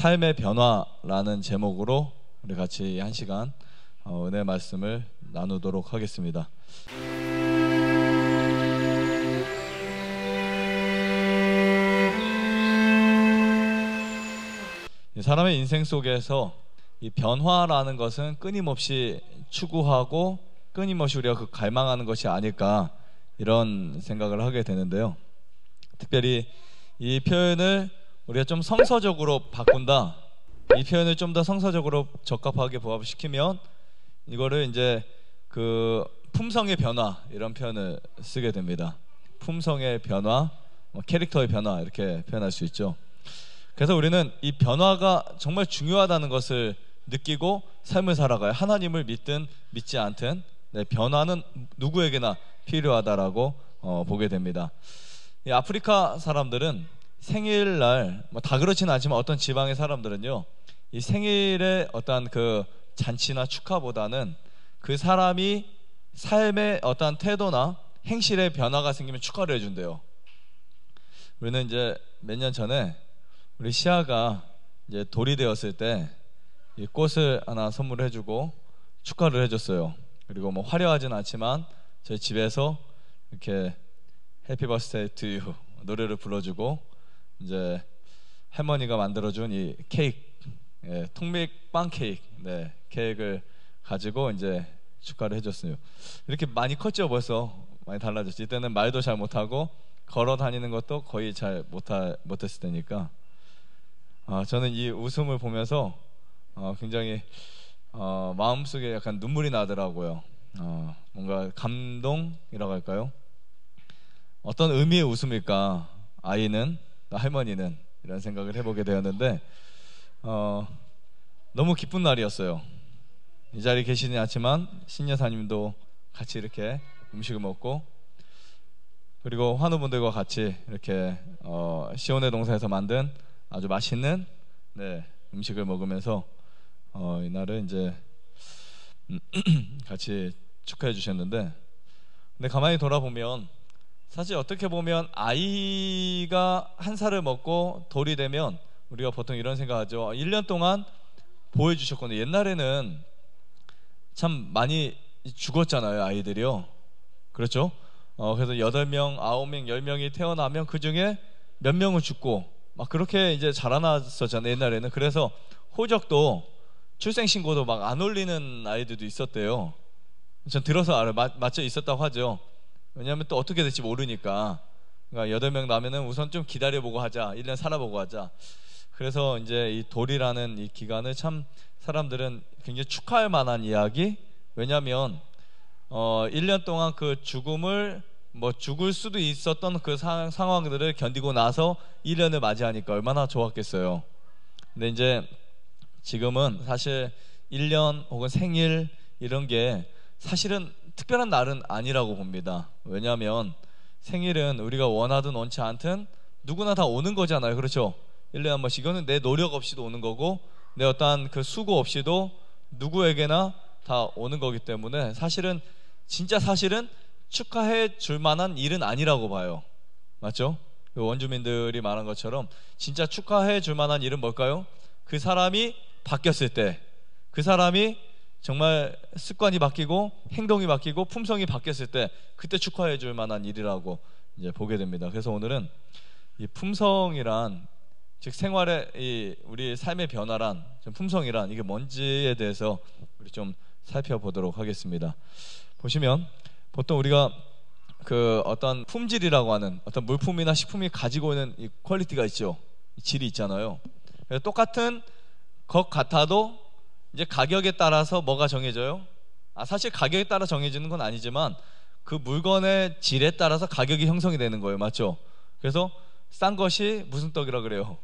삶의 변화라는 제목으로 우리 같이 한 시간 어, 은혜 말씀을 나누도록 하겠습니다. 사람의 인생 속에서 이 변화라는 것은 끊임없이 추구하고 끊임없이 우리가 그 갈망하는 것이 아닐까 이런 생각을 하게 되는데요. 특별히 이 표현을 우리가 좀 성서적으로 바꾼다. 이 표현을 좀 더 성서적으로 적합하게 부합시키면 이거를 이제 그 품성의 변화 이런 표현을 쓰게 됩니다. 품성의 변화, 뭐 캐릭터의 변화 이렇게 표현할 수 있죠. 그래서 우리는 이 변화가 정말 중요하다는 것을 느끼고 삶을 살아가요. 하나님을 믿든 믿지 않든 네, 변화는 누구에게나 필요하다라고 어, 보게 됩니다. 아프리카 사람들은 생일날 뭐 다 그렇지는 않지만 어떤 지방의 사람들은요 이 생일의 어떠그 잔치나 축하보다는 그 사람이 삶의 어떠 태도나 행실에 변화가 생기면 축하를 해준대요. 우리는 이제 몇 년 전에 우리 시아가 이제 돌이 되었을 때 이 꽃을 하나 선물 해주고 축하를 해줬어요. 그리고 뭐 화려하진 않지만 저희 집에서 이렇게 해피 버스데이 투 유 노래를 불러주고 이제 할머니가 만들어준 이 케이크, 예, 통밀 빵 케이크, 네, 케이크를 가지고 이제 축하를 해줬어요. 이렇게 많이 컸죠 벌써 많이 달라졌지. 이때는 말도 잘 못하고 걸어 다니는 것도 거의 잘 못하, 못했을 테니까 아, 저는 이 웃음을 보면서 어, 굉장히 어, 마음속에 약간 눈물이 나더라고요. 어, 뭔가 감동이라고 할까요? 어떤 의미의 웃음일까? 아이는 할머니는 이런 생각을 해보게 되었는데 어, 너무 기쁜 날이었어요. 이 자리에 계시지 않지만 신여사님도 같이 이렇게 음식을 먹고 그리고 환우분들과 같이 이렇게 어, 시온의 동산에서 만든 아주 맛있는 네, 음식을 먹으면서 어, 이날을 이제 같이 축하해 주셨는데 근데 가만히 돌아보면 사실 어떻게 보면 아이가 한 살을 먹고 돌이 되면 우리가 보통 이런 생각하죠. 1년 동안 보여주셨거든요. 옛날에는 참 많이 죽었잖아요. 아이들이요. 그렇죠? 어, 그래서 8명, 9명, 10명이 태어나면 그 중에 몇 명은 죽고 막 그렇게 이제 자라났었잖아요. 옛날에는. 그래서 호적도 출생신고도 막 안 올리는 아이들도 있었대요. 전 들어서 알아 맞, 맞춰 있었다고 하죠. 왜냐하면 또 어떻게 될지 모르니까. 그러니까 여덟 명 나면은 우선 좀 기다려보고 하자. 1년 살아보고 하자. 그래서 이제 이 돌이라는 이 기간을 참 사람들은 굉장히 축하할 만한 이야기. 왜냐하면 어 1년 동안 그 죽음을 뭐 죽을 수도 있었던 그 상, 상황들을 견디고 나서 1년을 맞이하니까 얼마나 좋았겠어요. 근데 이제 지금은 사실 1년 혹은 생일 이런 게 사실은 특별한 날은 아니라고 봅니다. 왜냐하면 생일은 우리가 원하든 원치 않든 누구나 다 오는 거잖아요. 그렇죠? 1년에 한 번씩. 이거는 내 노력 없이도 오는 거고 내 어떠한 그 수고 없이도 누구에게나 다 오는 거기 때문에 사실은 진짜 사실은 축하해 줄 만한 일은 아니라고 봐요. 맞죠? 원주민들이 말한 것처럼 진짜 축하해 줄 만한 일은 뭘까요? 그 사람이 바뀌었을 때, 그 사람이 정말 습관이 바뀌고 행동이 바뀌고 품성이 바뀌었을 때 그때 축하해 줄 만한 일이라고 이제 보게 됩니다. 그래서 오늘은 이 품성이란 즉 생활의 이 우리 삶의 변화란 품성이란 이게 뭔지에 대해서 우리 좀 살펴보도록 하겠습니다. 보시면 보통 우리가 그 어떤 품질이라고 하는 어떤 물품이나 식품이 가지고 있는 이 퀄리티가 있죠. 질이 있잖아요. 똑같은 것 같아도 이제 가격에 따라서 뭐가 정해져요? 아, 사실 가격에 따라 정해지는 건 아니지만 그 물건의 질에 따라서 가격이 형성이 되는 거예요. 맞죠? 그래서 싼 것이 무슨 떡이라 그래요?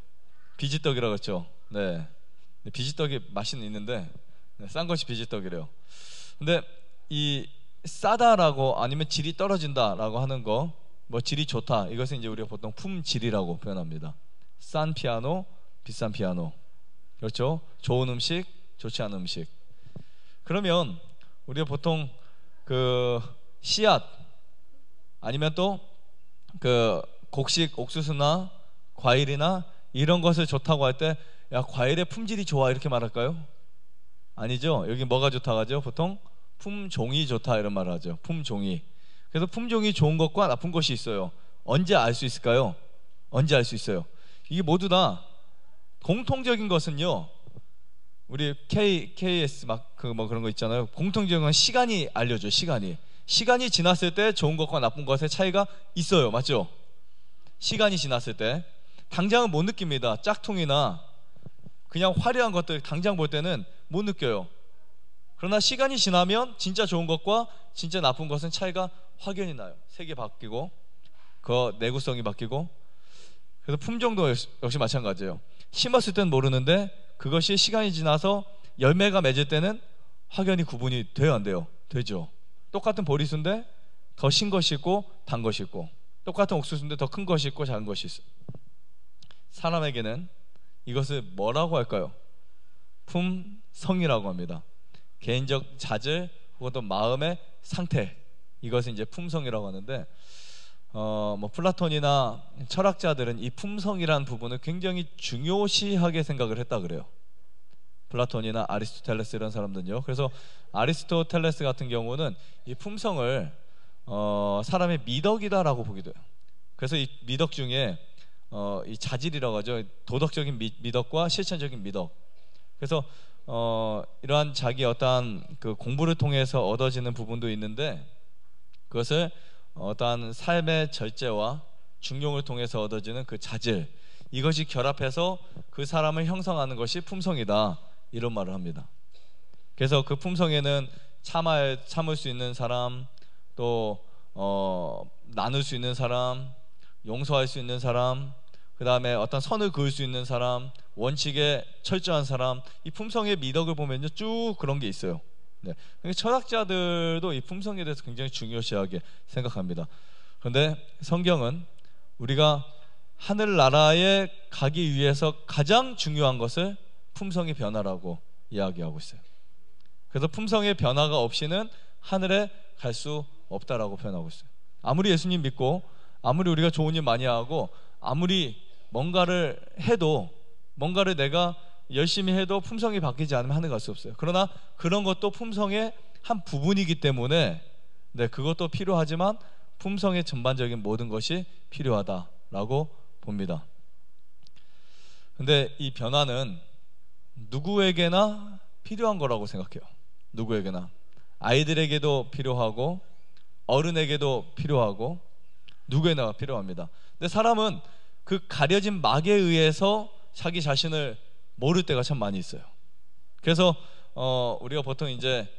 비지떡이라고 랬죠 네. 비지떡이 맛은 있는데 네, 싼 것이 비지떡이래요. 근데 이 싸다라고 아니면 질이 떨어진다라고 하는 거, 뭐 질이 좋다 이것은 이제 우리가 보통 품질이라고 표현합니다. 싼 피아노, 비싼 피아노, 그렇죠? 좋은 음식, 좋지 않은 음식. 그러면 우리가 보통 그 씨앗 아니면 또 그 곡식 옥수수나 과일이나 이런 것을 좋다고 할 때 야 과일의 품질이 좋아 이렇게 말할까요? 아니죠. 여기 뭐가 좋다고 하죠? 보통 품종이 좋다 이런 말을 하죠. 품종이. 그래서 품종이 좋은 것과 나쁜 것이 있어요. 언제 알 수 있을까요? 언제 알 수 있어요? 이게 모두 다 공통적인 것은요. 우리 K KS 막 그 뭐 그런 거 있잖아요. 공통적인 건 시간이 알려줘. 시간이 시간이 지났을 때 좋은 것과 나쁜 것의 차이가 있어요. 맞죠? 시간이 지났을 때 당장은 못 느낍니다. 짝퉁이나 그냥 화려한 것들 당장 볼 때는 못 느껴요. 그러나 시간이 지나면 진짜 좋은 것과 진짜 나쁜 것은 차이가 확연히 나요. 색이 바뀌고 그 내구성이 바뀌고 그래서 품종도 역시 마찬가지예요. 심었을 땐 모르는데 그것이 시간이 지나서 열매가 맺을 때는 확연히 구분이 돼요 안 돼요? 되죠. 똑같은 보리수인데 더 신 것이 있고 단 것이 있고 똑같은 옥수수인데 더 큰 것이 있고 작은 것이 있어. 사람에게는 이것을 뭐라고 할까요? 품성이라고 합니다. 개인적 자질, 혹은 도 마음의 상태. 이것은 이제 품성이라고 하는데 어, 뭐 플라톤이나 철학자들은 이 품성이란 부분을 굉장히 중요시하게 생각을 했다 그래요. 플라톤이나 아리스토텔레스 이런 사람들은요. 그래서 아리스토텔레스 같은 경우는 이 품성을 어, 사람의 미덕이다라고 보기도 해요. 그래서 이 미덕 중에 어, 이 자질이라고 하죠. 도덕적인 미, 덕과 실천적인 미덕. 그래서 어, 이러한 자기 어떠한 그 공부를 통해서 얻어지는 부분도 있는데 그것을 어떠한 삶의 절제와 중용을 통해서 얻어지는 그 자질 이것이 결합해서 그 사람을 형성하는 것이 품성이다 이런 말을 합니다. 그래서 그 품성에는 참아 참을 수 있는 사람 또 어, 나눌 수 있는 사람 용서할 수 있는 사람 그 다음에 어떤 선을 그을 수 있는 사람 원칙에 철저한 사람 이 품성의 미덕을 보면요 쭉 그런 게 있어요. 네. 철학자들도 이 품성에 대해서 굉장히 중요시하게 생각합니다. 그런데 성경은 우리가 하늘나라에 가기 위해서 가장 중요한 것을 품성의 변화라고 이야기하고 있어요. 그래서 품성의 변화가 없이는 하늘에 갈 수 없다라고 표현하고 있어요. 아무리 예수님 믿고 아무리 우리가 좋은 일 많이 하고 아무리 뭔가를 해도 뭔가를 내가 열심히 해도 품성이 바뀌지 않으면 하는 것수 없어요. 그러나 그런 것도 품성의 한 부분이기 때문에 네, 그것도 필요하지만 품성의 전반적인 모든 것이 필요하다라고 봅니다. 근데 이 변화는 누구에게나 필요한 거라고 생각해요. 누구에게나. 아이들에게도 필요하고 어른에게도 필요하고 누구에나 필요합니다. 근데 사람은 그 가려진 막에 의해서 자기 자신을 모를 때가 참 많이 있어요. 그래서 어, 우리가 보통 이제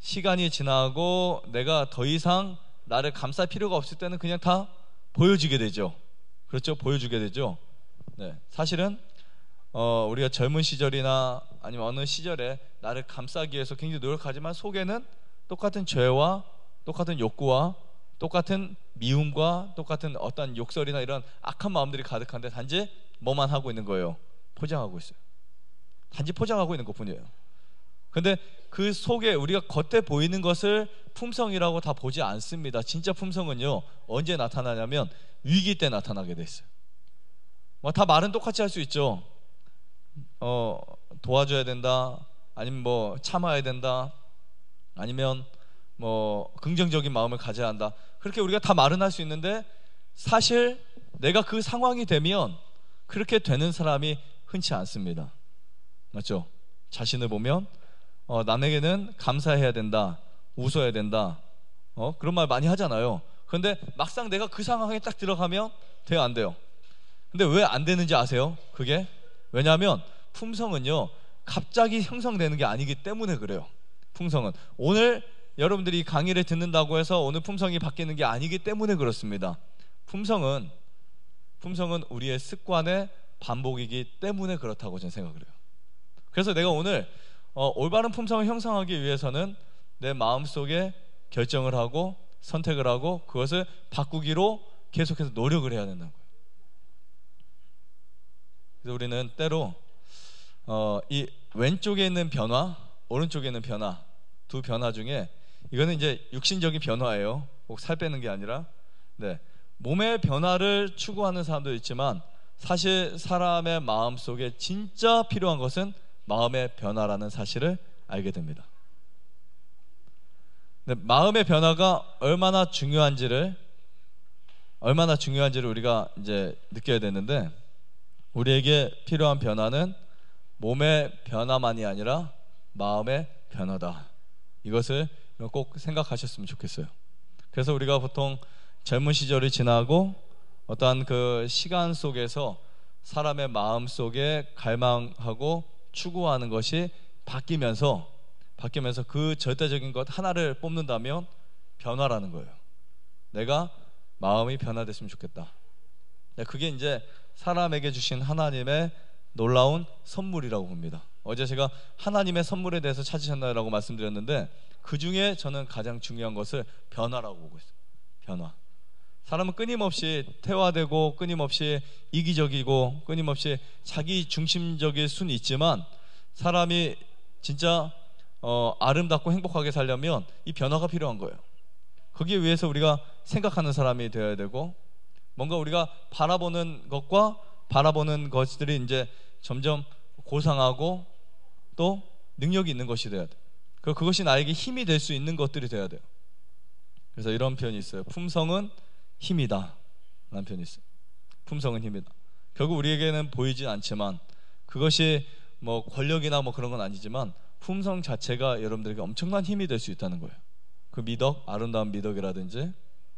시간이 지나고 내가 더 이상 나를 감쌀 필요가 없을 때는 그냥 다 보여주게 되죠. 그렇죠? 보여주게 되죠. 네, 사실은 어, 우리가 젊은 시절이나 아니면 어느 시절에 나를 감싸기 위해서 굉장히 노력하지만 속에는 똑같은 죄와 똑같은 욕구와 똑같은 미움과 똑같은 어떤 욕설이나 이런 악한 마음들이 가득한데 단지 뭐만 하고 있는 거예요. 포장하고 있어요. 단지 포장하고 있는 것뿐이에요. 근데 그 속에 우리가 겉에 보이는 것을 품성이라고 다 보지 않습니다. 진짜 품성은요 언제 나타나냐면 위기 때 나타나게 돼 있어요. 뭐 다 말은 똑같이 할 수 있죠. 어 도와줘야 된다. 아니면 뭐 참아야 된다. 아니면 뭐 긍정적인 마음을 가져야 한다. 그렇게 우리가 다 말은 할 수 있는데 사실 내가 그 상황이 되면 그렇게 되는 사람이 흔치 않습니다. 맞죠? 자신을 보면 어, 남에게는 감사해야 된다, 웃어야 된다, 어? 그런 말 많이 하잖아요. 그런데 막상 내가 그 상황에 딱 들어가면 돼요, 안 돼요? 근데 왜 안 되는지 아세요? 그게 왜냐하면 품성은요 갑자기 형성되는 게 아니기 때문에 그래요. 품성은 오늘 여러분들이 강의를 듣는다고 해서 오늘 품성이 바뀌는 게 아니기 때문에 그렇습니다. 품성은 품성은 우리의 습관의 반복이기 때문에 그렇다고 저는 생각을 해요. 그래서 내가 오늘 어, 올바른 품성을 형성하기 위해서는 내 마음 속에 결정을 하고 선택을 하고 그것을 바꾸기로 계속해서 노력을 해야 된다는 거예요. 그래서 우리는 때로 어, 이 왼쪽에 있는 변화, 오른쪽에 있는 변화 두 변화 중에 이거는 이제 육신적인 변화예요. 꼭 살 빼는 게 아니라 네. 몸의 변화를 추구하는 사람도 있지만 사실 사람의 마음 속에 진짜 필요한 것은 마음의 변화라는 사실을 알게 됩니다. 마음의 변화가 얼마나 중요한지를 얼마나 중요한지를 우리가 이제 느껴야 되는데 우리에게 필요한 변화는 몸의 변화만이 아니라 마음의 변화다. 이것을 꼭 생각하셨으면 좋겠어요. 그래서 우리가 보통 젊은 시절이 지나고 어떠한 그 시간 속에서 사람의 마음 속에 갈망하고 추구하는 것이 바뀌면서 바뀌면서 그 절대적인 것 하나를 뽑는다면 변화라는 거예요. 내가 마음이 변화됐으면 좋겠다. 네, 그게 이제 사람에게 주신 하나님의 놀라운 선물이라고 봅니다. 어제 제가 하나님의 선물에 대해서 찾으셨나요라고 말씀드렸는데 그 중에 저는 가장 중요한 것을 변화라고 보고 있어요. 변화. 사람은 끊임없이 태화되고 끊임없이 이기적이고 끊임없이 자기 중심적일 순 있지만 사람이 진짜 어, 아름답고 행복하게 살려면 이 변화가 필요한 거예요. 거기에 위해서 우리가 생각하는 사람이 되어야 되고 뭔가 우리가 바라보는 것과 바라보는 것들이 이제 점점 고상하고 또 능력이 있는 것이 돼야 돼. 그 그것이 나에게 힘이 될 수 있는 것들이 돼야 돼요. 그래서 이런 표현이 있어요. 품성은 힘이다. 남편이 있어요. 품성은 힘이다. 결국 우리에게는 보이진 않지만 그것이 뭐 권력이나 뭐 그런 건 아니지만 품성 자체가 여러분들에게 엄청난 힘이 될 수 있다는 거예요. 그 미덕, 아름다운 미덕이라든지.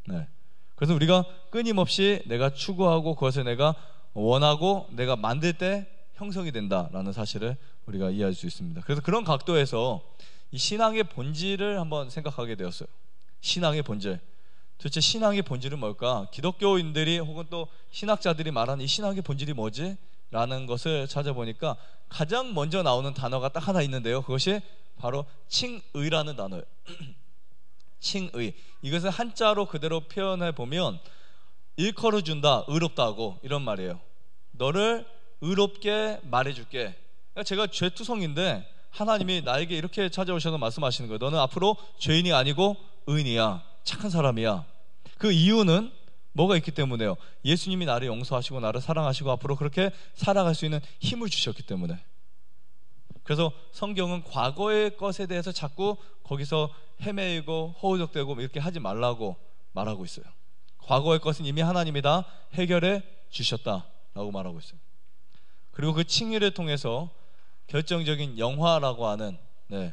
네. 그래서 우리가 끊임없이 내가 추구하고 그것을 내가 원하고 내가 만들 때 형성이 된다라는 사실을 우리가 이해할 수 있습니다. 그래서 그런 각도에서 이 신앙의 본질을 한번 생각하게 되었어요. 신앙의 본질. 도대체 신앙의 본질은 뭘까? 기독교인들이 혹은 또 신학자들이 말하는 이신앙의 본질이 뭐지? 라는 것을 찾아보니까 가장 먼저 나오는 단어가 딱 하나 있는데요. 그것이 바로 칭의라는 단어예요. 칭의. 이것을 한자로 그대로 표현해 보면 일컬어 준다, 의롭다고 이런 말이에요. 너를 의롭게 말해줄게. 그러니까 제가 죄투성인데 하나님이 나에게 이렇게 찾아오셔서 말씀하시는 거예요. 너는 앞으로 죄인이 아니고 의인이야. 착한 사람이야. 그 이유는 뭐가 있기 때문에요. 예수님이 나를 용서하시고 나를 사랑하시고 앞으로 그렇게 살아갈 수 있는 힘을 주셨기 때문에. 그래서 성경은 과거의 것에 대해서 자꾸 거기서 헤매이고 허우적대고 뭐 이렇게 하지 말라고 말하고 있어요. 과거의 것은 이미 하나님이 다 해결해 주셨다라고 말하고 있어요. 그리고 그 칭의를 통해서 결정적인 영화라고 하는 네,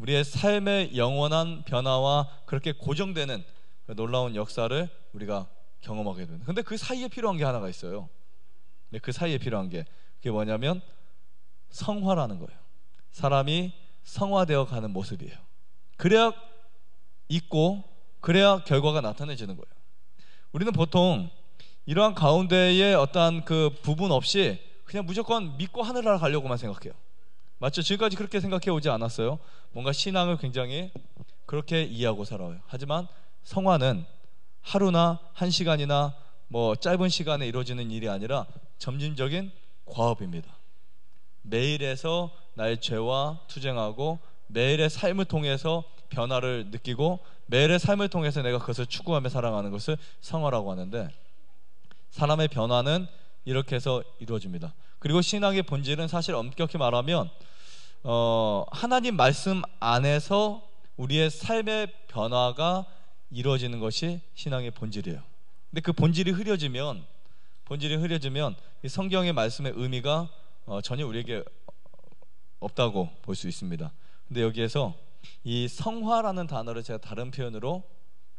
우리의 삶의 영원한 변화와 그렇게 고정되는 그 놀라운 역사를 우리가 경험하게 되는. 근데 그 사이에 필요한 게 하나가 있어요. 근데 그 사이에 필요한 게 그게 뭐냐면 성화라는 거예요. 사람이 성화되어 가는 모습이에요. 그래야 있고 그래야 결과가 나타내지는 거예요. 우리는 보통 이러한 가운데에 어떠한 그 부분 없이 그냥 무조건 믿고 하늘나라 가려고만 생각해요. 맞죠? 지금까지 그렇게 생각해 오지 않았어요? 뭔가 신앙을 굉장히 그렇게 이해하고 살아요. 하지만 성화는 하루나 한 시간이나 뭐 짧은 시간에 이루어지는 일이 아니라 점진적인 과업입니다. 매일에서 나의 죄와 투쟁하고 매일의 삶을 통해서 변화를 느끼고 매일의 삶을 통해서 내가 그것을 추구하며 사랑하는 것을 성화라고 하는데 사람의 변화는 이렇게 해서 이루어집니다. 그리고 신앙의 본질은 사실 엄격히 말하면 어, 하나님 말씀 안에서 우리의 삶의 변화가 이루어지는 것이 신앙의 본질이에요. 근데 그 본질이 흐려지면 본질이 흐려지면 성경의 말씀의 의미가 어, 전혀 우리에게 없다고 볼 수 있습니다. 근데 여기에서 이 성화라는 단어를 제가 다른 표현으로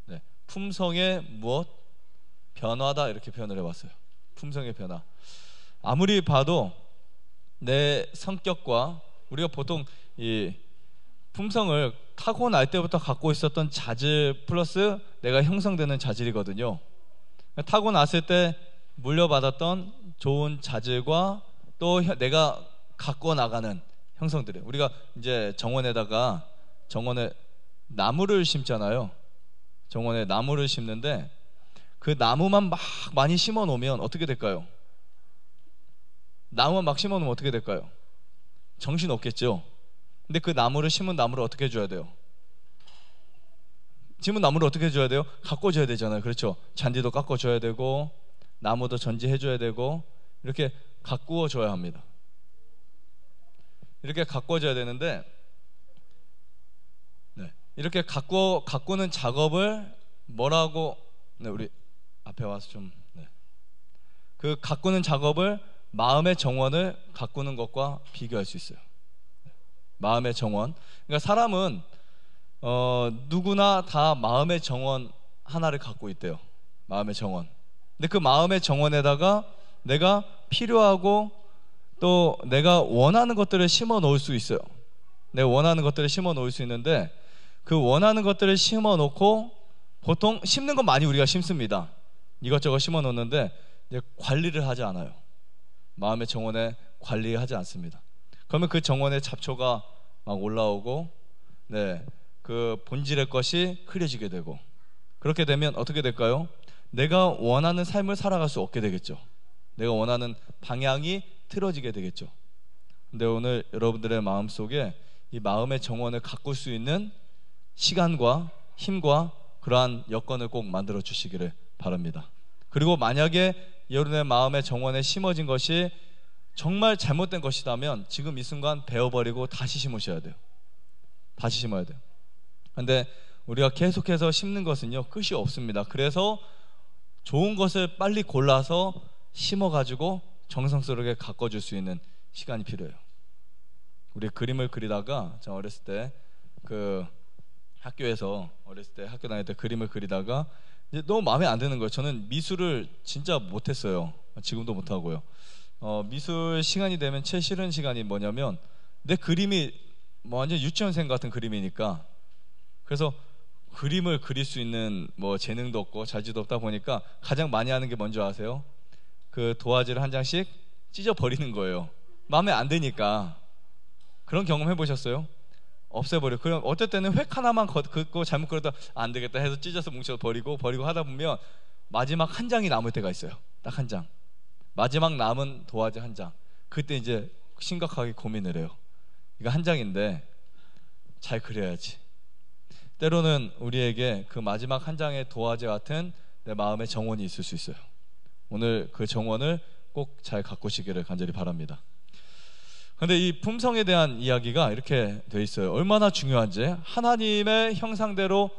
네, 품성의 무엇 변화다 이렇게 표현을 해봤어요. 품성의 변화. 아무리 봐도 내 성격과 우리가 보통 이 품성을 타고날 때부터 갖고 있었던 자질 플러스 내가 형성되는 자질이거든요. 타고났을 때 물려받았던 좋은 자질과 또 내가 갖고 나가는 형성들이 우리가 이제 정원에다가 정원에 나무를 심잖아요. 정원에 나무를 심는데 그 나무만 막 많이 심어 놓으면 어떻게 될까요? 나무만 막 심어 놓으면 어떻게 될까요? 정신 없겠죠. 근데 그 나무를 심은 나무를 어떻게 해줘야 돼요? 심은 나무를 어떻게 해줘야 돼요? 가꿔줘야 되잖아요. 그렇죠. 잔디도 깎아줘야 되고 나무도 전지해줘야 되고 이렇게 가꾸어줘야 합니다. 이렇게 가꿔줘야 되는데 네. 이렇게 가꾸 가꾸는 작업을 뭐라고 네, 우리 앞에 와서 좀그 네. 그 가꾸는 작업을 마음의 정원을 가꾸는 것과 비교할 수 있어요. 마음의 정원. 그러니까 사람은 어, 누구나 다 마음의 정원 하나를 갖고 있대요. 마음의 정원. 근데 그 마음의 정원에다가 내가 필요하고 또 내가 원하는 것들을 심어 놓을 수 있어요. 내가 원하는 것들을 심어 놓을 수 있는데 그 원하는 것들을 심어 놓고 보통 심는 건 많이 우리가 심습니다. 이것저것 심어 놓는데 관리를 하지 않아요. 마음의 정원에 관리하지 않습니다. 그러면 그 정원에 잡초가 막 올라오고 네. 그 본질의 것이 흐려지게 되고 그렇게 되면 어떻게 될까요? 내가 원하는 삶을 살아갈 수 없게 되겠죠. 내가 원하는 방향이 틀어지게 되겠죠. 근데 오늘 여러분들의 마음 속에 이 마음의 정원을 가꿀 수 있는 시간과 힘과 그러한 여건을 꼭 만들어 주시기를 바랍니다. 그리고 만약에 여러분의 마음의 정원에 심어진 것이 정말 잘못된 것이다면 지금 이 순간 베어버리고 다시 심으셔야 돼요. 다시 심어야 돼요. 근데 우리가 계속해서 심는 것은요, 끝이 없습니다. 그래서 좋은 것을 빨리 골라서 심어가지고 정성스럽게 가꿔줄 수 있는 시간이 필요해요. 우리 그림을 그리다가, 제가 어렸을 때 그 학교에서 어렸을 때 학교 다닐 때 그림을 그리다가 이제 너무 마음에 안 드는 거예요. 저는 미술을 진짜 못했어요. 지금도 못하고요. 어, 미술 시간이 되면 최 싫은 시간이 뭐냐면 내 그림이 뭐 완전 유치원생 같은 그림이니까 그래서 그림을 그릴 수 있는 뭐 재능도 없고 자질도 없다 보니까 가장 많이 하는 게 뭔지 아세요? 그 도화지를 한 장씩 찢어 버리는 거예요. 마음에 안 드니까 그런 경험 해보셨어요? 없애버려. 그럼 어쩔 때는 획 하나만 긋고 잘못 그러다 안 되겠다 해서 찢어서 뭉쳐 버리고 버리고 하다 보면 마지막 한 장이 남을 때가 있어요. 딱 한 장. 마지막 남은 도화지 한 장. 그때 이제 심각하게 고민을 해요. 이거 한 장인데 잘 그려야지. 때로는 우리에게 그 마지막 한 장의 도화지 같은 내 마음의 정원이 있을 수 있어요. 오늘 그 정원을 꼭 잘 가꾸시기를 간절히 바랍니다. 근데 이 품성에 대한 이야기가 이렇게 돼 있어요. 얼마나 중요한지 하나님의 형상대로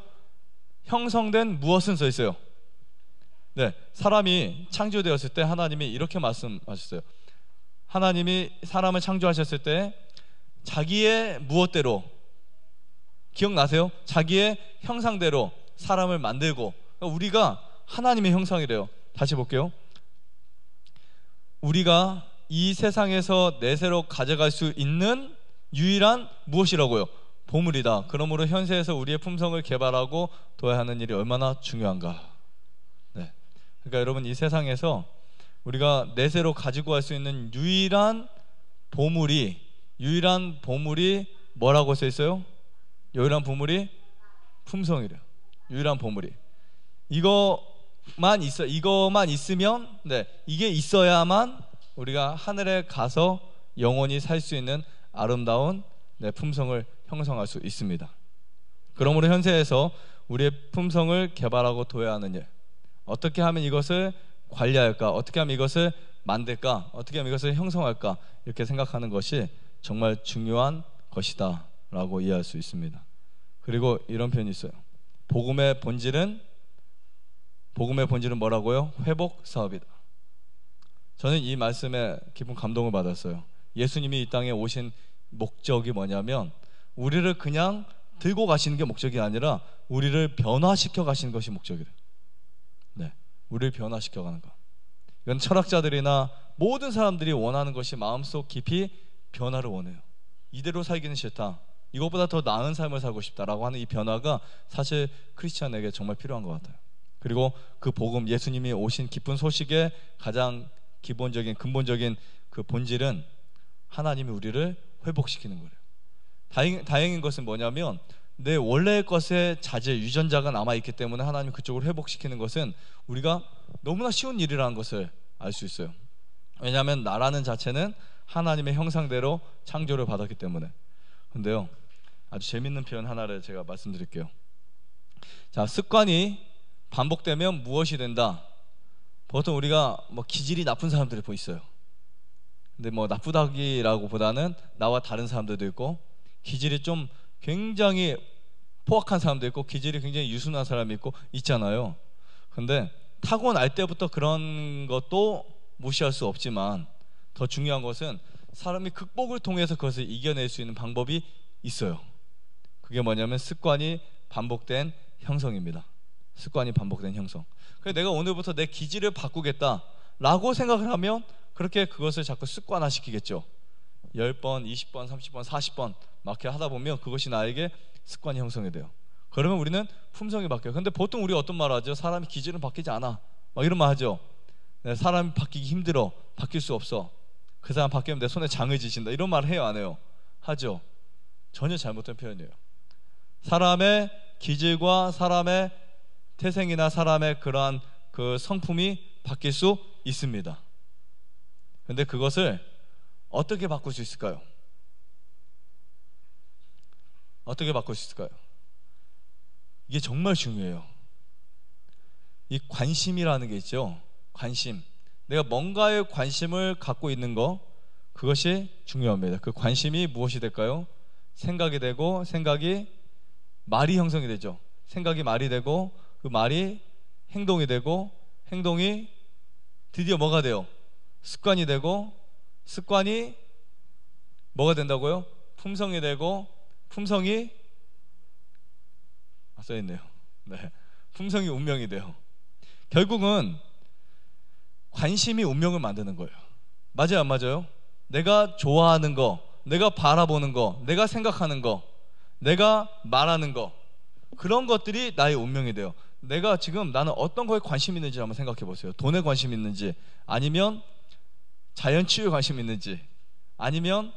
형성된 무엇은 써 있어요. 네, 사람이 창조되었을 때 하나님이 이렇게 말씀하셨어요. 하나님이 사람을 창조하셨을 때 자기의 무엇대로 기억나세요? 자기의 형상대로 사람을 만들고 우리가 하나님의 형상이래요. 다시 볼게요. 우리가 이 세상에서 내세로 가져갈 수 있는 유일한 무엇이라고요? 보물이다. 그러므로 현세에서 우리의 품성을 개발하고 둬야 하는 일이 얼마나 중요한가. 네. 그러니까 여러분 이 세상에서 우리가 내세로 가지고 갈 수 있는 유일한 보물이 유일한 보물이 뭐라고 써 있어요? 유일한 보물이 품성이래요. 유일한 보물이 이거만 있어 이거만 있으면 네 이게 있어야만 우리가 하늘에 가서 영원히 살 수 있는 아름다운 내 품성을 형성할 수 있습니다. 그러므로 현세에서 우리의 품성을 개발하고 도야하는 일, 어떻게 하면 이것을 관리할까, 어떻게 하면 이것을 만들까, 어떻게 하면 이것을 형성할까 이렇게 생각하는 것이 정말 중요한 것이다라고 이해할 수 있습니다. 그리고 이런 표현이 있어요. 복음의 본질은 복음의 본질은 뭐라고요? 회복 사업이다. 저는 이 말씀에 깊은 감동을 받았어요. 예수님이 이 땅에 오신 목적이 뭐냐면 우리를 그냥 들고 가시는 게 목적이 아니라 우리를 변화시켜 가시는 것이 목적이래요. 네. 우리를 변화시켜 가는 것. 이건 철학자들이나 모든 사람들이 원하는 것이 마음속 깊이 변화를 원해요. 이대로 살기는 싫다. 이것보다 더 나은 삶을 살고 싶다라고 하는 이 변화가 사실 크리스천에게 정말 필요한 것 같아요. 그리고 그 복음 예수님이 오신 기쁜 소식에 가장 기본적인 근본적인 그 본질은 하나님이 우리를 회복시키는 거예요. 다행, 다행인 것은 뭐냐면 내 원래의 것에 자제 유전자가 남아 있기 때문에 하나님 그쪽을 회복시키는 것은 우리가 너무나 쉬운 일이라는 것을 알 수 있어요. 왜냐하면 나라는 자체는 하나님의 형상대로 창조를 받았기 때문에. 근데요, 아주 재밌는 표현 하나를 제가 말씀드릴게요. 자, 습관이 반복되면 무엇이 된다? 보통 우리가 뭐 기질이 나쁜 사람들이 보이어요 근데 뭐 나쁘다기라고보다는 나와 다른 사람들도 있고 기질이 좀 굉장히 포악한 사람도 있고 기질이 굉장히 유순한 사람이 있고 있잖아요. 근데 타고날 때부터 그런 것도 무시할 수 없지만 더 중요한 것은 사람이 극복을 통해서 그것을 이겨낼 수 있는 방법이 있어요. 그게 뭐냐면 습관이 반복된 형성입니다. 습관이 반복된 형성. 그래서 내가 오늘부터 내 기질을 바꾸겠다라고 생각을 하면 그렇게 그것을 자꾸 습관화시키겠죠. 10번, 20번, 30번, 40번 막게 하다 보면 그것이 나에게 습관이 형성이 돼요. 그러면 우리는 품성이 바뀌어요. 근데 보통 우리 어떤 말 하죠? 사람이 기질은 바뀌지 않아. 막 이런 말 하죠. 네, 사람이 바뀌기 힘들어. 바뀔 수 없어. 그 사람 바뀌면 내 손에 장을 지신다. 이런 말 해요, 안 해요? 하죠. 전혀 잘못된 표현이에요. 사람의 기질과 사람의 태생이나 사람의 그러한 그 성품이 바뀔 수 있습니다. 근데 그것을 어떻게 바꿀 수 있을까요? 어떻게 바꿀 수 있을까요? 이게 정말 중요해요. 이 관심이라는 게 있죠. 관심. 내가 뭔가에 관심을 갖고 있는 거, 그것이 중요합니다. 그 관심이 무엇이 될까요? 생각이 되고, 생각이 말이 형성이 되죠. 생각이 말이 되고, 그 말이 행동이 되고 행동이 드디어 뭐가 돼요? 습관이 되고 습관이 뭐가 된다고요? 품성이 되고 품성이 아, 써 있네요. 네. 품성이 운명이 돼요. 결국은 관심이 운명을 만드는 거예요. 맞아요, 안 맞아요? 내가 좋아하는 거, 내가 바라보는 거, 내가 생각하는 거, 내가 말하는 거 그런 것들이 나의 운명이 돼요. 내가 지금 나는 어떤 거에 관심 있는지 한번 생각해 보세요. 돈에 관심 있는지 아니면 자연 치유에 관심 있는지 아니면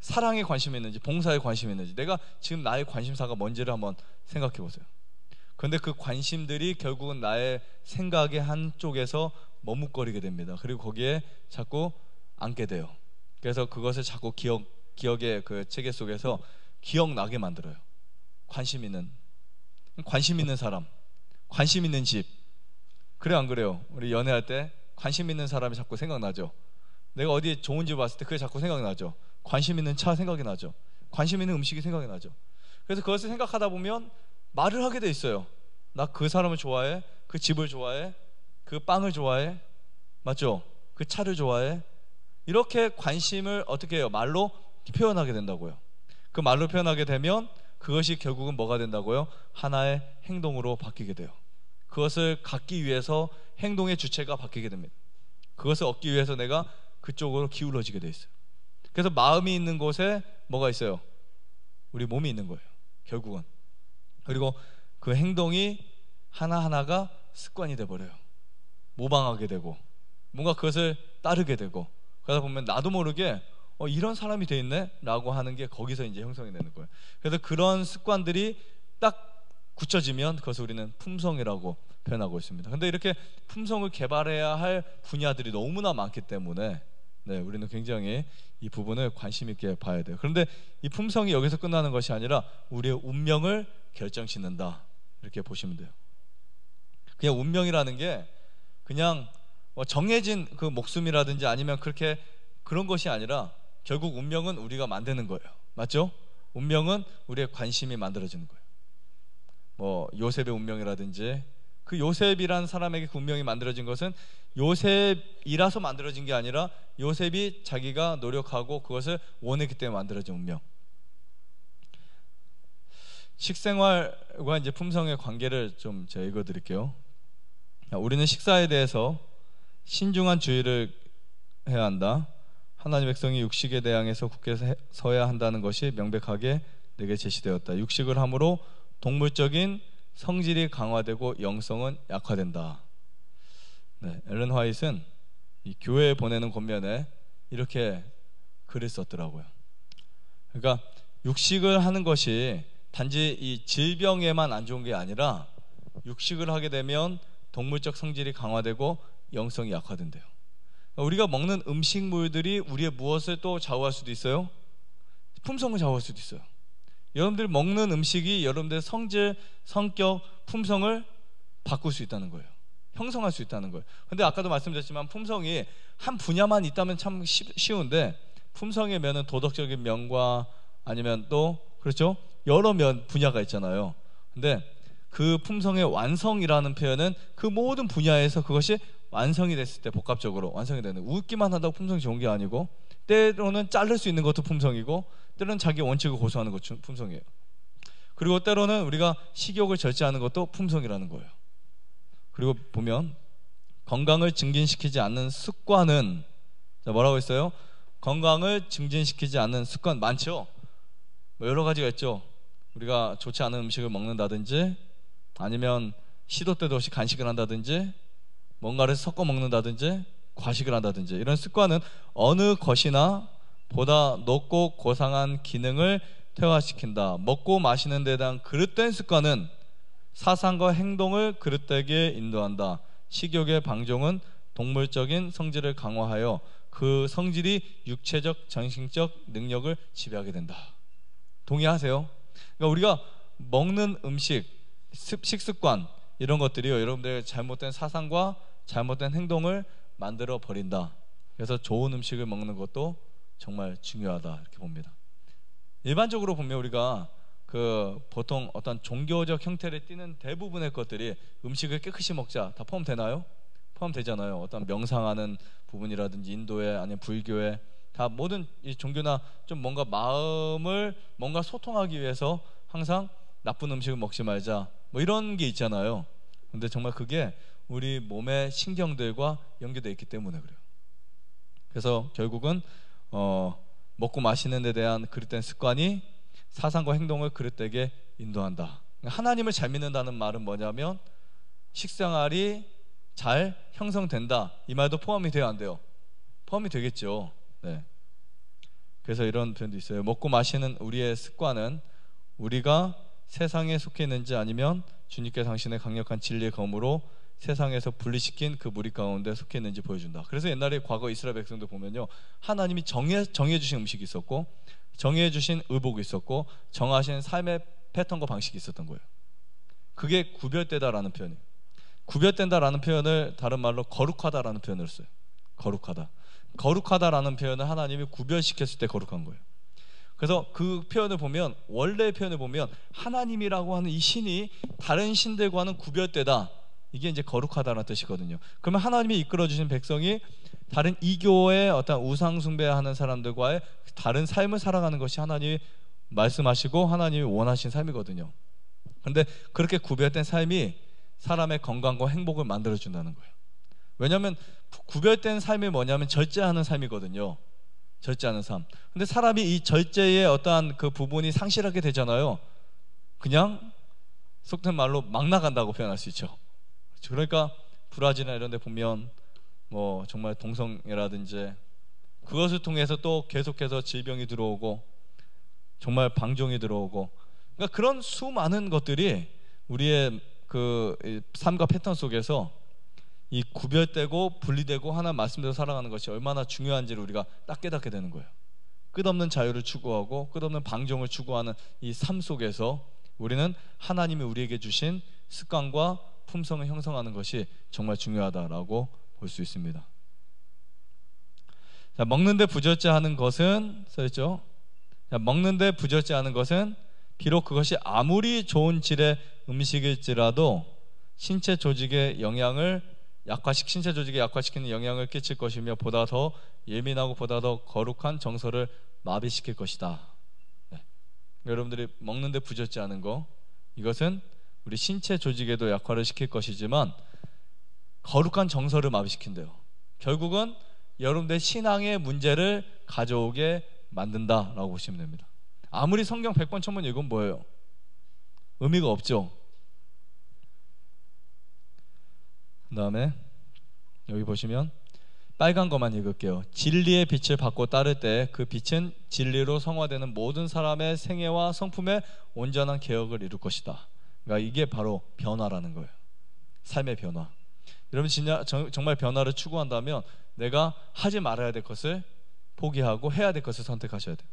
사랑에 관심 있는지 봉사에 관심 있는지 내가 지금 나의 관심사가 뭔지를 한번 생각해 보세요. 근데그 관심들이 결국은 나의 생각의 한쪽에서 머뭇거리게 됩니다. 그리고 거기에 자꾸 앉게 돼요. 그래서 그것을 자꾸 기억 기억의 그 체계 속에서 기억나게 만들어요. 관심 있는 관심 있는 사람 관심 있는 집. 그래 안 그래요? 우리 연애할 때 관심 있는 사람이 자꾸 생각나죠. 내가 어디 좋은 집 왔을 때 그게 자꾸 생각나죠. 관심 있는 차 생각이 나죠. 관심 있는 음식이 생각이 나죠. 그래서 그것을 생각하다 보면 말을 하게 돼 있어요. 나 그 사람을 좋아해. 그 집을 좋아해. 그 빵을 좋아해. 맞죠? 그 차를 좋아해. 이렇게 관심을 어떻게 해요? 말로 표현하게 된다고요. 그 말로 표현하게 되면 그것이 결국은 뭐가 된다고요? 하나의 행동으로 바뀌게 돼요. 그것을 갖기 위해서 행동의 주체가 바뀌게 됩니다. 그것을 얻기 위해서 내가 그쪽으로 기울어지게 돼 있어요. 그래서 마음이 있는 곳에 뭐가 있어요? 우리 몸이 있는 거예요. 결국은. 그리고 그 행동이 하나하나가 습관이 돼 버려요. 모방하게 되고 뭔가 그것을 따르게 되고 그러다 보면 나도 모르게 어, 이런 사람이 돼 있네라고 하는 게 거기서 이제 형성이 되는 거예요. 그래서 그런 습관들이 딱 굳혀지면 그것을 우리는 품성이라고 표현하고 있습니다. 근데 이렇게 품성을 개발해야 할 분야들이 너무나 많기 때문에 네, 우리는 굉장히 이 부분을 관심 있게 봐야 돼요. 그런데 이 품성이 여기서 끝나는 것이 아니라 우리의 운명을 결정짓는다. 이렇게 보시면 돼요. 그냥 운명이라는 게 그냥 뭐 정해진 그 목숨이라든지 아니면 그렇게 그런 것이 아니라 결국 운명은 우리가 만드는 거예요. 맞죠? 운명은 우리의 관심이 만들어지는 거예요. 뭐 요셉의 운명이라든지 그 요셉이란 사람에게 그 운명이 만들어진 것은 요셉이라서 만들어진 게 아니라 요셉이 자기가 노력하고 그것을 원했기 때문에 만들어진 운명. 식생활과 이제 품성의 관계를 좀 제가 읽어드릴게요. 우리는 식사에 대해서 신중한 주의를 해야 한다. 하나님 백성이 육식에 대항해서 굳게 서야 한다는 것이 명백하게 내게 제시되었다. 육식을 함으로 동물적인 성질이 강화되고 영성은 약화된다. 네, 앨런 화이트는 교회에 보내는 권면에 이렇게 글을 썼더라고요. 그러니까 육식을 하는 것이 단지 이 질병에만 안 좋은 게 아니라 육식을 하게 되면 동물적 성질이 강화되고 영성이 약화된대요. 그러니까 우리가 먹는 음식물들이 우리의 무엇을 또 좌우할 수도 있어요? 품성을 좌우할 수도 있어요. 여러분들 이 먹는 음식이 여러분들의 성질, 성격, 품성을 바꿀 수 있다는 거예요. 형성할 수 있다는 거예요. 근데 아까도 말씀드렸지만 품성이 한 분야만 있다면 참 쉬운데 품성의 면은 도덕적인 면과 아니면 또 그렇죠? 여러 면 분야가 있잖아요. 근데 그 품성의 완성이라는 표현은 그 모든 분야에서 그것이 완성이 됐을 때 복합적으로 완성이 되는 웃기만 한다고 품성이 좋은 게 아니고 때로는 자를 수 있는 것도 품성이고 때로는 자기 원칙을 고수하는 것 품성이에요. 그리고 때로는 우리가 식욕을 절제하는 것도 품성이라는 거예요. 그리고 보면 건강을 증진시키지 않는 습관은 뭐라고 했어요? 건강을 증진시키지 않는 습관 많죠. 뭐 여러 가지가 있죠. 우리가 좋지 않은 음식을 먹는다든지 아니면 시도 때도 없이 간식을 한다든지 뭔가를 섞어 먹는다든지 과식을 한다든지 이런 습관은 어느 것이나 보다 높고 고상한 기능을 퇴화시킨다. 먹고 마시는 데 대한 그릇된 습관은 사상과 행동을 그릇되게 인도한다. 식욕의 방종은 동물적인 성질을 강화하여 그 성질이 육체적, 정신적 능력을 지배하게 된다. 동의하세요? 그러니까 우리가 먹는 음식, 식습관 이런 것들이 여러분들의 잘못된 사상과 잘못된 행동을 만들어 버린다. 그래서 좋은 음식을 먹는 것도 정말 중요하다 이렇게 봅니다. 일반적으로 보면 우리가 그 보통 어떤 종교적 형태를 띠는 대부분의 것들이 음식을 깨끗이 먹자 다 포함되나요? 포함되잖아요. 어떤 명상하는 부분이라든지 인도에 아니면 불교에 다 모든 이 종교나 좀 뭔가 마음을 뭔가 소통하기 위해서 항상 나쁜 음식을 먹지 말자 뭐 이런 게 있잖아요. 근데 정말 그게 우리 몸의 신경들과 연계되어 있기 때문에 그래요. 그래서 결국은 어, 먹고 마시는 데 대한 그릇된 습관이 사상과 행동을 그릇되게 인도한다. 하나님을 잘 믿는다는 말은 뭐냐면 식생활이 잘 형성된다. 이 말도 포함이 돼야 안 돼요. 포함이 되겠죠. 네. 그래서 이런 표현도 있어요. 먹고 마시는 우리의 습관은 우리가 세상에 속해 있는지 아니면 주님께 당신의 강력한 진리의 검으로 세상에서 분리시킨 그 무리 가운데 속해 있는지 보여준다. 그래서 옛날에 과거 이스라엘 백성들 보면요. 하나님이 정해, 정해주신 음식이 있었고, 정해주신 의복이 있었고, 정하신 삶의 패턴과 방식이 있었던 거예요. 그게 구별되다라는 표현이에요. 구별된다라는 표현을 다른 말로 거룩하다라는 표현을 써요. 거룩하다. 거룩하다라는 표현을 하나님이 구별시켰을 때 거룩한 거예요. 그래서 그 표현을 보면 원래 표현을 보면 하나님이라고 하는 이 신이 다른 신들과는 구별되다. 이게 이제 거룩하다는 뜻이거든요. 그러면 하나님이 이끌어 주신 백성이 다른 이교의 어떤 우상 숭배하는 사람들과의 다른 삶을 살아가는 것이 하나님이 말씀하시고 하나님이 원하신 삶이거든요. 그런데 그렇게 구별된 삶이 사람의 건강과 행복을 만들어 준다는 거예요. 왜냐하면 구별된 삶이 뭐냐면 절제하는 삶이거든요. 절제하는 삶. 근데 사람이 이 절제의 어떠한 그 부분이 상실하게 되잖아요. 그냥 속된 말로 막 나간다고 표현할 수 있죠. 그렇죠. 그러니까 브라질이나 이런 데 보면 뭐 정말 동성애라든지 그것을 통해서 또 계속해서 질병이 들어오고 정말 방종이 들어오고 그러니까 그런 수많은 것들이 우리의 그 삶과 패턴 속에서 이 구별되고 분리되고 하나 말씀대로 살아가는 것이 얼마나 중요한지를 우리가 딱 깨닫게 되는 거예요. 끝없는 자유를 추구하고 끝없는 방종을 추구하는 이 삶 속에서 우리는 하나님이 우리에게 주신 습관과 품성을 형성하는 것이 정말 중요하다라고 볼 수 있습니다. 자, 먹는데 부절제하는 것은 써있죠. 자, 먹는데 부절제하는 것은 비록 그것이 아무리 좋은 질의 음식일지라도 신체 조직에 영향을 약화식 신체 조직에 약화시키는 영향을 끼칠 것이며 보다 더 예민하고 보다 더 거룩한 정서를 마비시킬 것이다. 네. 여러분들이 먹는데 부젓지 않은 거 이것은 우리 신체 조직에도 약화를 시킬 것이지만 거룩한 정서를 마비시킨대요. 결국은 여러분의 신앙의 문제를 가져오게 만든다라고 보시면 됩니다. 아무리 성경 100번, 1번읽으 뭐예요? 의미가 없죠. 그 다음에 여기 보시면 빨간 것만 읽을게요. 진리의 빛을 받고 따를 때 그 빛은 진리로 성화되는 모든 사람의 생애와 성품의 온전한 개혁을 이룰 것이다. 그러니까 이게 바로 변화라는 거예요. 삶의 변화. 여러분 진짜 정말 변화를 추구한다면 내가 하지 말아야 될 것을 포기하고 해야 될 것을 선택하셔야 돼요.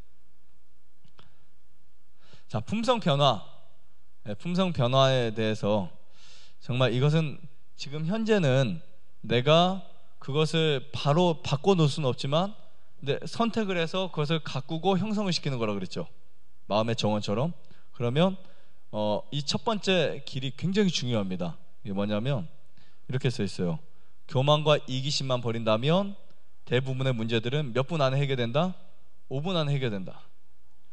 자, 품성 변화. 네, 품성 변화에 대해서 정말 이것은 지금 현재는 내가 그것을 바로 바꿔 놓을 수는 없지만 근데 선택을 해서 그것을 가꾸고 형성을 시키는 거라 그랬죠. 마음의 정원처럼. 그러면 어, 이 첫 번째 길이 굉장히 중요합니다. 이게 뭐냐면 이렇게 써 있어요. 교만과 이기심만 버린다면 대부분의 문제들은 몇 분 안에 해결된다? 5분 안에 해결된다.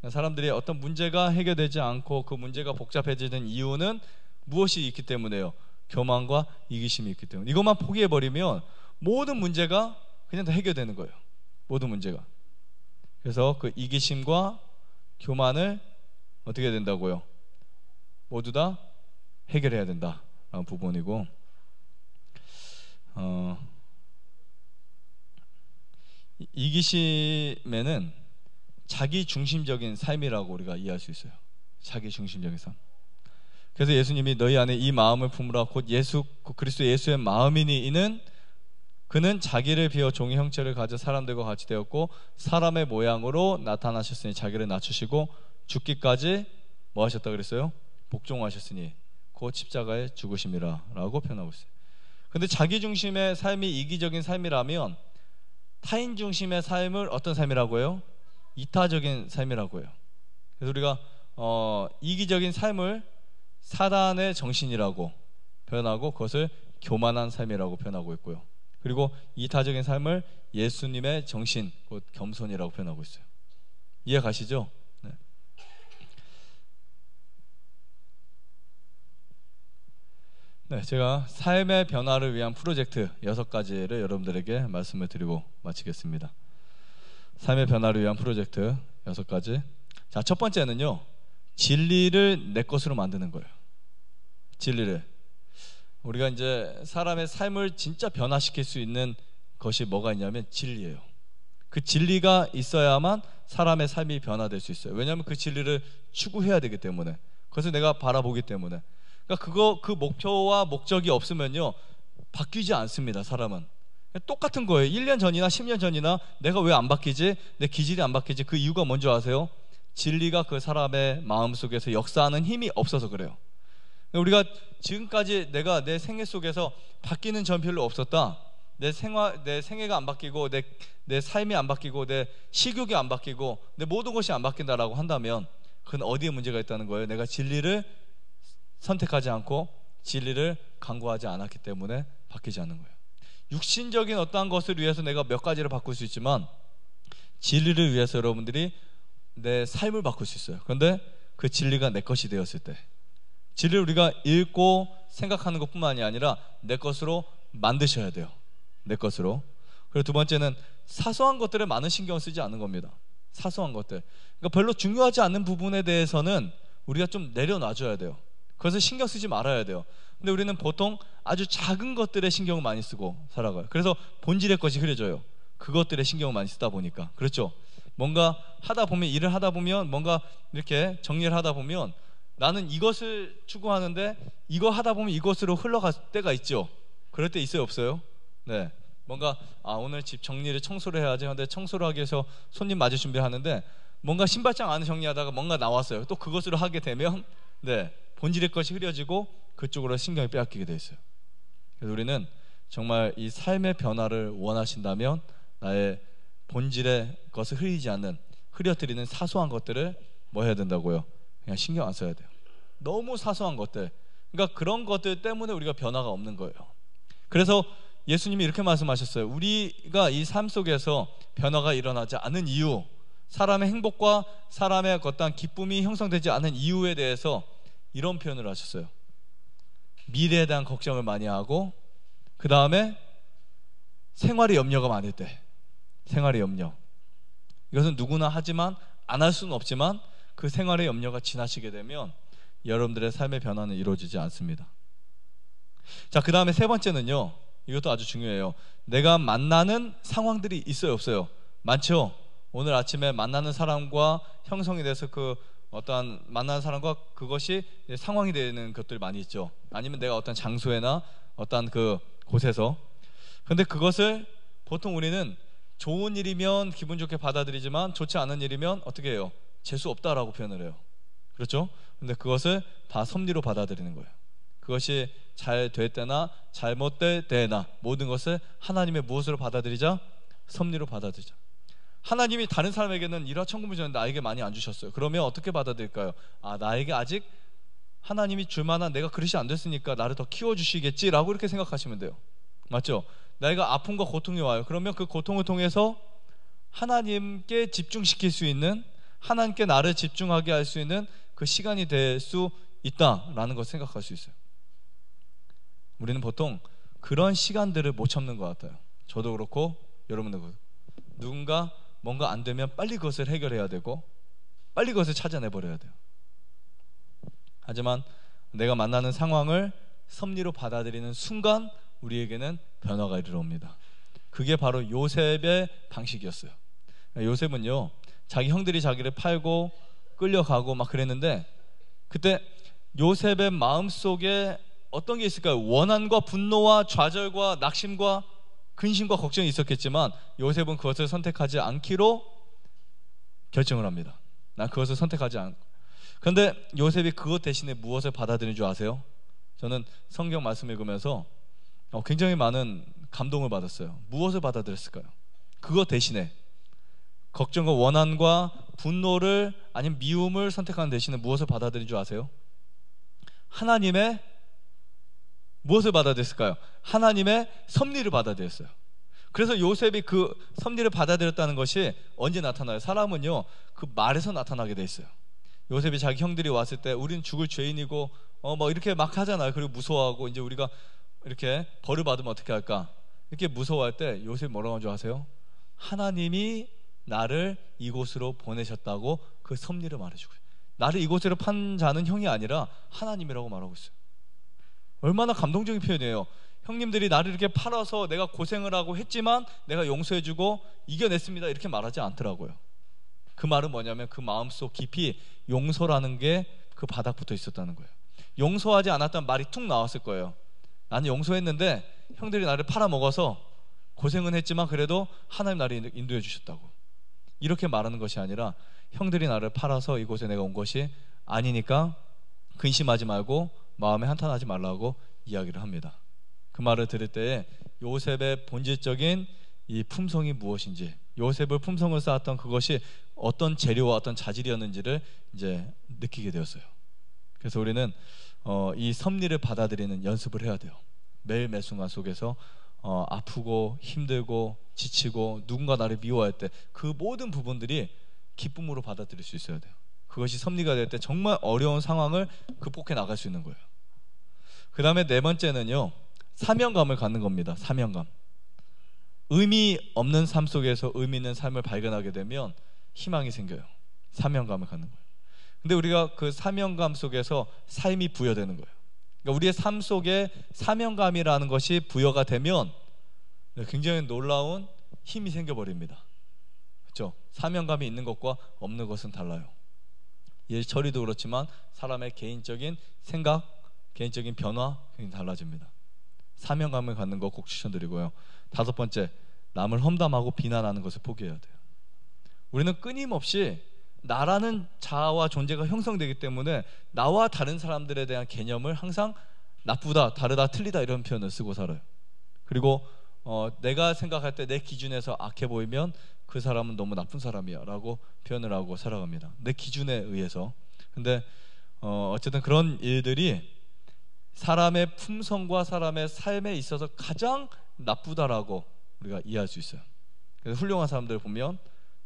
사람들이 어떤 문제가 해결되지 않고 그 문제가 복잡해지는 이유는 무엇이 있기 때문에요. 교만과 이기심이 있기 때문에. 이것만 포기해 버리면 모든 문제가 그냥 다 해결되는 거예요. 모든 문제가. 그래서 그 이기심과 교만을 어떻게 된다고요? 모두 다 해결해야 된다 부분이고 어, 이기심에는 자기 중심적인 삶이라고 우리가 이해할 수 있어요. 자기 중심적인 삶. 그래서 예수님이 너희 안에 이 마음을 품으라 곧 예수 그리스도 예수의 마음이니 이는 그는 자기를 비어 종의 형체를 가져 사람들과 같이 되었고 사람의 모양으로 나타나셨으니 자기를 낮추시고 죽기까지 뭐 하셨다 그랬어요? 복종하셨으니 곧십자가의 죽으심이라라고 표현하고 있어요. 근데 자기 중심의 삶이 이기적인 삶이라면 타인 중심의 삶을 어떤 삶이라고 해요? 이타적인 삶이라고 해요. 그래서 우리가 어, 이기적인 삶을 사단의 정신이라고 표현하고 그것을 교만한 삶이라고 표현하고 있고요. 그리고 이타적인 삶을 예수님의 정신, 곧 겸손이라고 표현하고 있어요. 이해 가시죠? 네, 제가 삶의 변화를 위한 프로젝트 여섯 가지를 여러분들에게 말씀을 드리고 마치겠습니다. 삶의 변화를 위한 프로젝트 여섯 가지. 자, 첫 번째는요. 진리를 내 것으로 만드는 거예요. 진리를 우리가 이제 사람의 삶을 진짜 변화시킬 수 있는 것이 뭐가 있냐면 진리예요. 그 진리가 있어야만 사람의 삶이 변화될 수 있어요. 왜냐하면 그 진리를 추구해야 되기 때문에. 그것을 내가 바라보기 때문에. 그러니까 그거 그 목표와 목적이 없으면요 바뀌지 않습니다 사람은 똑같은 거예요 1년 전이나 10년 전이나 내가 왜 안 바뀌지 내 기질이 안 바뀌지 그 이유가 뭔지 아세요? 진리가 그 사람의 마음 속에서 역사하는 힘이 없어서 그래요 우리가 지금까지 내가 내 생애 속에서 바뀌는 점 별로 없었다 내 생활 내 생애가 안 바뀌고 내 내 삶이 안 바뀌고 내 식욕이 안 바뀌고 내 모든 것이 안 바뀐다라고 한다면 그건 어디에 문제가 있다는 거예요 내가 진리를 선택하지 않고 진리를 강구하지 않았기 때문에 바뀌지 않는 거예요. 육신적인 어떠한 것을 위해서 내가 몇 가지를 바꿀 수 있지만 진리를 위해서 여러분들이 내 삶을 바꿀 수 있어요. 그런데 그 진리가 내 것이 되었을 때 진리를 우리가 읽고 생각하는 것뿐만이 아니라 내 것으로 만드셔야 돼요. 내 것으로. 그리고 두 번째는 사소한 것들에 많은 신경 쓰지 않는 겁니다. 사소한 것들. 그러니까 별로 중요하지 않은 부분에 대해서는 우리가 좀 내려놔줘야 돼요. 그것을 신경 쓰지 말아야 돼요. 근데 우리는 보통 아주 작은 것들에 신경을 많이 쓰고 살아가요. 그래서 본질의 것이 흐려져요. 그것들에 신경을 많이 쓰다 보니까. 그렇죠? 뭔가 하다 보면 일을 하다 보면 뭔가 이렇게 정리를 하다 보면 나는 이것을 추구하는데 이거 하다 보면 이것으로 흘러갈 때가 있죠. 그럴 때 있어요, 없어요? 네. 뭔가 아 오늘 집 정리를 청소를 해야지 하는데 청소를 하기 위해서 손님 맞을 준비를 하는데 뭔가 신발장 안을 정리하다가 뭔가 나왔어요. 또 그것으로 하게 되면 네 본질의 것이 흐려지고 그쪽으로 신경이 빼앗기게 돼 있어요. 그래서 우리는 정말 이 삶의 변화를 원하신다면 나의 본질의 것을 흐리지 않는 흐려뜨리는 사소한 것들을 뭐 해야 된다고요? 그냥 신경 안 써야 돼요. 너무 사소한 것들. 그러니까 그런 것들 때문에 우리가 변화가 없는 거예요. 그래서 예수님이 이렇게 말씀하셨어요. 우리가 이 삶 속에서 변화가 일어나지 않은 이유, 사람의 행복과 사람의 어떤 기쁨이 형성되지 않은 이유에 대해서 이런 표현을 하셨어요. 미래에 대한 걱정을 많이 하고 그 다음에 생활의 염려가 많을 때 생활의 염려 이것은 누구나 하지만 안 할 수는 없지만 그 생활의 염려가 지나치게 되면 여러분들의 삶의 변화는 이루어지지 않습니다. 자, 그 다음에 세 번째는요. 이것도 아주 중요해요. 내가 만나는 상황들이 있어요, 없어요? 많죠? 오늘 아침에 만나는 사람과 형성이 돼서 그 어떠한 만나는 사람과 그것이 상황이 되는 것들이 많이 있죠. 아니면 내가 어떤 장소에나 어떠그 곳에서. 근데 그것을 보통 우리는 좋은 일이면 기분 좋게 받아들이지만 좋지 않은 일이면 어떻게 해요? 재수 없다라고 표현을 해요. 그렇죠? 근데 그것을 다 섭리로 받아들이는 거예요. 그것이 잘 될 때나 잘못될 때나 모든 것을 하나님의 무엇으로 받아들이자? 섭리로 받아들이자. 하나님이 다른 사람에게는 일화 천금을 주는데 나에게 많이 안 주셨어요. 그러면 어떻게 받아들일까요? 아, 나에게 아직 하나님이 줄 만한 내가 그릇이 안 됐으니까 나를 더 키워주시겠지라고 이렇게 생각하시면 돼요. 맞죠? 나이가 아픔과 고통이 와요. 그러면 그 고통을 통해서 하나님께 집중시킬 수 있는 하나님께 나를 집중하게 할 수 있는 그 시간이 될 수 있다라는 걸 생각할 수 있어요. 우리는 보통 그런 시간들을 못 참는 것 같아요. 저도 그렇고 여러분도 그렇고 누군가 뭔가 안 되면 빨리 그것을 해결해야 되고 빨리 그것을 찾아내 버려야 돼요. 하지만 내가 만나는 상황을 섭리로 받아들이는 순간 우리에게는 변화가 이르러옵니다. 그게 바로 요셉의 방식이었어요. 요셉은요, 자기 형들이 자기를 팔고 끌려가고 막 그랬는데 그때 요셉의 마음 속에 어떤 게 있을까요? 원한과 분노와 좌절과 낙심과 근심과 걱정이 있었겠지만 요셉은 그것을 선택하지 않기로 결정을 합니다. 난 그것을 선택하지 않. 그런데 요셉이 그것 대신에 무엇을 받아들인 줄 아세요? 저는 성경 말씀 읽으면서 어, 굉장히 많은 감동을 받았어요. 무엇을 받아들였을까요? 그것 대신에 걱정과 원한과 분노를 아니면 미움을 선택하는 대신에 무엇을 받아들인 줄 아세요? 하나님의 무엇을 받아들였을까요? 하나님의 섭리를 받아들였어요. 그래서 요셉이 그 섭리를 받아들였다는 것이 언제 나타나요? 사람은요, 그 말에서 나타나게 돼 있어요. 요셉이 자기 형들이 왔을 때 우린 죽을 죄인이고 어뭐 이렇게 막 하잖아요. 그리고 무서워하고 이제 우리가 이렇게 벌을 받으면 어떻게 할까? 이렇게 무서워할 때 요셉이 뭐라고 하는 줄 아세요? 하나님이 나를 이곳으로 보내셨다고 그 섭리를 말해주고 나를 이곳으로 판 자는 형이 아니라 하나님이라고 말하고 있어요. 얼마나 감동적인 표현이에요. 형님들이 나를 이렇게 팔아서 내가 고생을 하고 했지만 내가 용서해주고 이겨냈습니다. 이렇게 말하지 않더라고요. 그 말은 뭐냐면 그 마음속 깊이 용서라는 게 그 바닥 부터 있었다는 거예요. 용서하지 않았던 다 말이 툭 나왔을 거예요. 나는 용서했는데 형들이 나를 팔아먹어서 고생은 했지만 그래도 하나님 나를 인도해 주셨다고. 이렇게 말하는 것이 아니라 형들이 나를 팔아서 이곳에 내가 온 것이 아니니까 근심하지 말고 마음에 한탄하지 말라고 이야기를 합니다. 그 말을 들을 때에 요셉의 본질적인 이 품성이 무엇인지 요셉을 품성을 쌓았던 그것이 어떤 재료와 어떤 자질이었는지를 이제 느끼게 되었어요. 그래서 우리는 어, 이 섭리를 받아들이는 연습을 해야 돼요. 매일 매 순간 속에서 어, 아프고 힘들고 지치고 누군가 나를 미워할 때 그 모든 부분들이 기쁨으로 받아들일 수 있어야 돼요. 그것이 섭리가 될 때 정말 어려운 상황을 극복해 나갈 수 있는 거예요. 그 다음에 네 번째는요, 사명감을 갖는 겁니다. 사명감. 의미 없는 삶 속에서 의미 있는 삶을 발견하게 되면 희망이 생겨요. 사명감을 갖는 거예요. 근데 우리가 그 사명감 속에서 삶이 부여되는 거예요. 그러니까 우리의 삶 속에 사명감이라는 것이 부여가 되면 굉장히 놀라운 힘이 생겨버립니다. 그렇죠? 사명감이 있는 것과 없는 것은 달라요. 예철이도 그렇지만 사람의 개인적인 생각, 개인적인 변화 굉장히 달라집니다. 사명감을 갖는 거 꼭 추천드리고요. 다섯 번째, 남을 험담하고 비난하는 것을 포기해야 돼요. 우리는 끊임없이 나라는 자아와 존재가 형성되기 때문에 나와 다른 사람들에 대한 개념을 항상 나쁘다, 다르다, 틀리다 이런 표현을 쓰고 살아요. 그리고 어, 내가 생각할 때 내 기준에서 악해 보이면 그 사람은 너무 나쁜 사람이야라고 표현을 하고 살아갑니다. 내 기준에 의해서. 근데 어, 어쨌든 그런 일들이 사람의 품성과 사람의 삶에 있어서 가장 나쁘다라고 우리가 이해할 수 있어요. 그래서 훌륭한 사람들 보면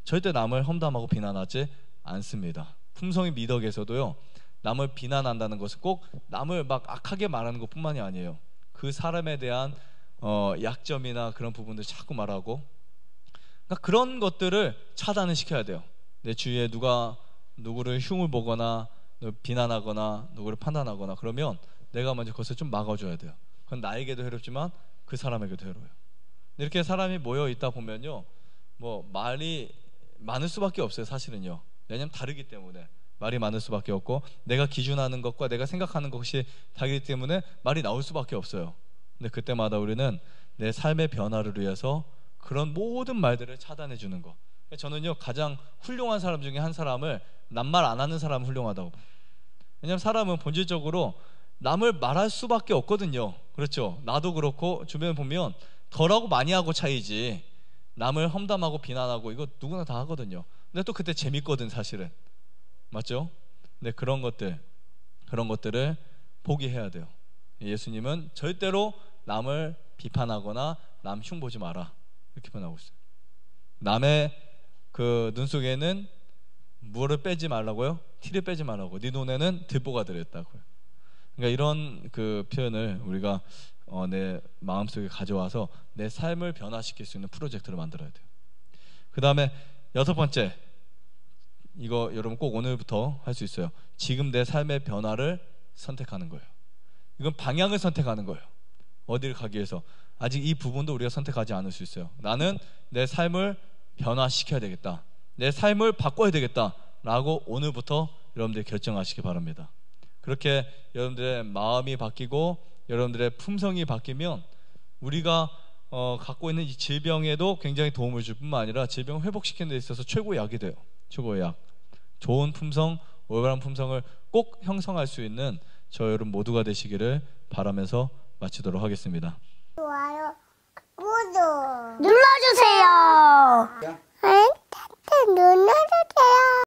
절대 남을 험담하고 비난하지 않습니다. 품성이 미덕에서도요. 남을 비난한다는 것은 꼭 남을 막 악하게 말하는 것뿐만이 아니에요. 그 사람에 대한 어, 약점이나 그런 부분들 자꾸 말하고 그러니까 그런 것들을 차단을 시켜야 돼요. 내 주위에 누가 누구를 흉을 보거나 비난하거나 누구를 판단하거나 그러면 내가 먼저 그것을 좀 막아줘야 돼요. 그건 나에게도 해롭지만 그 사람에게도 해로워요. 이렇게 사람이 모여 있다 보면요, 뭐 말이 많을 수밖에 없어요. 사실은요. 왜냐면 다르기 때문에 말이 많을 수밖에 없고 내가 기준하는 것과 내가 생각하는 것이 다르기 때문에 말이 나올 수밖에 없어요. 근데 그때마다 우리는 내 삶의 변화를 위해서 그런 모든 말들을 차단해 주는 거. 그러니까 저는요 가장 훌륭한 사람 중에 한 사람을 남말안 하는 사람 훌륭하다고. 왜냐면 사람은 본질적으로 남을 말할 수밖에 없거든요. 그렇죠. 나도 그렇고 주변에 보면 덜하고 많이 하고 차이지. 남을 험담하고 비난하고 이거 누구나 다 하거든요. 근데 또 그때 재밌거든 사실은. 맞죠? 근데 그런 것들 그런 것들을 포기해야 돼요. 예수님은 절대로 남을 비판하거나 남 흉보지 마라. 이렇게 표현하고 있어요. 남의 그 눈 속에는 물을 빼지 말라고요. 티를 빼지 말라고. 네 눈에는 들보가 들었다고요. 그러니까 이런 그 표현을 우리가 어, 내 마음속에 가져와서 내 삶을 변화시킬 수 있는 프로젝트를 만들어야 돼요. 그 다음에 여섯 번째 이거 여러분 꼭 오늘부터 할 수 있어요. 지금 내 삶의 변화를 선택하는 거예요. 이건 방향을 선택하는 거예요. 어디를 가기 위해서 아직 이 부분도 우리가 선택하지 않을 수 있어요. 나는 내 삶을 변화시켜야 되겠다. 내 삶을 바꿔야 되겠다라고 오늘부터 여러분들 결정하시기 바랍니다. 그렇게 여러분들의 마음이 바뀌고 여러분들의 품성이 바뀌면 우리가 어, 갖고 있는 이 질병에도 굉장히 도움을 줄 뿐만 아니라 질병 회복시키는 데 있어서 최고의 약이 돼요. 최고의 약. 좋은 품성, 올바른 품성을 꼭 형성할 수 있는 저 여러분 모두가 되시기를 바라면서 마치도록 하겠습니다. 좋아요. 구독 눌러주세요. 응? 눌러주세요.